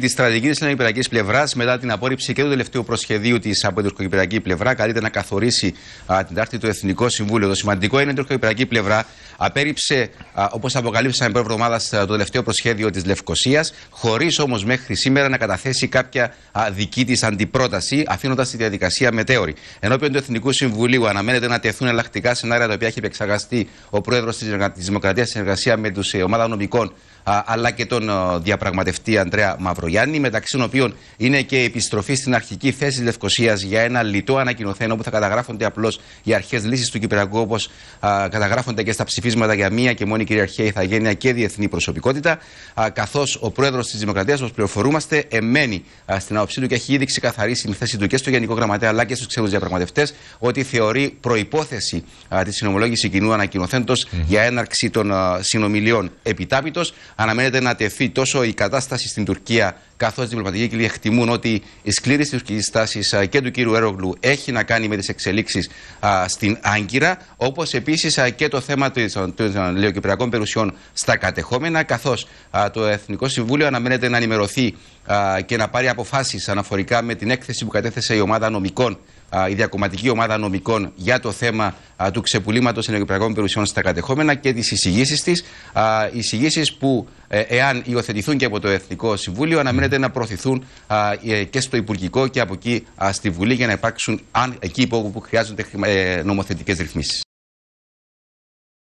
Τη στρατηγική της ελληνική πλευράς, μετά την απόρριψη και του τελευταίου προσχεδίου της από την τουρκοκυπριακή πλευρά, καλείται να καθορίσει α, την τάρτη του Εθνικό Συμβούλιο. Το σημαντικό είναι ότι η τουρκοκυπριακή πλευρά απέρριψε, όπως αποκαλύψαμε πρώτη εβδομάδα, το τελευταίο προσχέδιο της Λευκοσίας, χωρίς όμως μέχρι σήμερα να καταθέσει κάποια α, δική της αντιπρόταση, αφήνοντας τη διαδικασία μετέωρη. Ενώπιον του Εθνικού Συμβουλίου αναμένεται να τεθούν εναλλακτικά σενάρια τα οποία έχει επεξεργαστεί ο πρόεδρος της Δημοκρατίας συνεργασία με τους ε, ομάδα νομικών αλλά και τον διαπραγματευτή Αντρέα Μαυρογιάννη, μεταξύ των οποίων είναι και η επιστροφή στην αρχική θέση της Λευκοσίας για ένα λιτό ανακοινοθένο που θα καταγράφονται απλώς οι αρχές λύσει του Κυπριακού, όπως καταγράφονται και στα ψηφίσματα για μία και μόνη κυριαρχία, ηθαγένεια και διεθνή προσωπικότητα. Καθώς ο πρόεδρος της Δημοκρατίας, όπως πληροφορούμαστε, εμένει στην άποψή του και έχει ήδη ξεκαθαρίσει την θέση του και στο Γενικό Γραμματέα αλλά και στους ξένους διαπραγματευτές ότι θεωρεί προπόθεση τη συνομολόγηση κοινού κοινού mm για έναρξη των συνομιλιών επιτάπητος αναμένεται να τεθεί τόσο η κατάσταση στην Τουρκία, καθώς οι διπλωματικοί κύκλοι εκτιμούν ότι η σκλήρη τη τουρκική στάση και του κύριου Έρογλου έχει να κάνει με τις εξελίξεις στην Άγκυρα, όπως επίσης και το θέμα των λεωκυπριακών περιουσιών στα κατεχόμενα, καθώς το Εθνικό Συμβούλιο αναμένεται να ενημερωθεί και να πάρει αποφάσεις αναφορικά με την έκθεση που κατέθεσε η ομάδα νομικών, η διακομματική ομάδα νομικών για το θέμα α, του ξεπουλήματος ενεργειακών περιουσιών στα κατεχόμενα και τις εισηγήσεις της. Εισηγήσεις που, ε, εάν υιοθετηθούν και από το Εθνικό Συμβούλιο, αναμένεται να προωθηθούν ε, και στο Υπουργικό και από εκεί στη Βουλή για να υπάρξουν αν, εκεί που, που χρειάζονται ε, νομοθετικές ρυθμίσεις.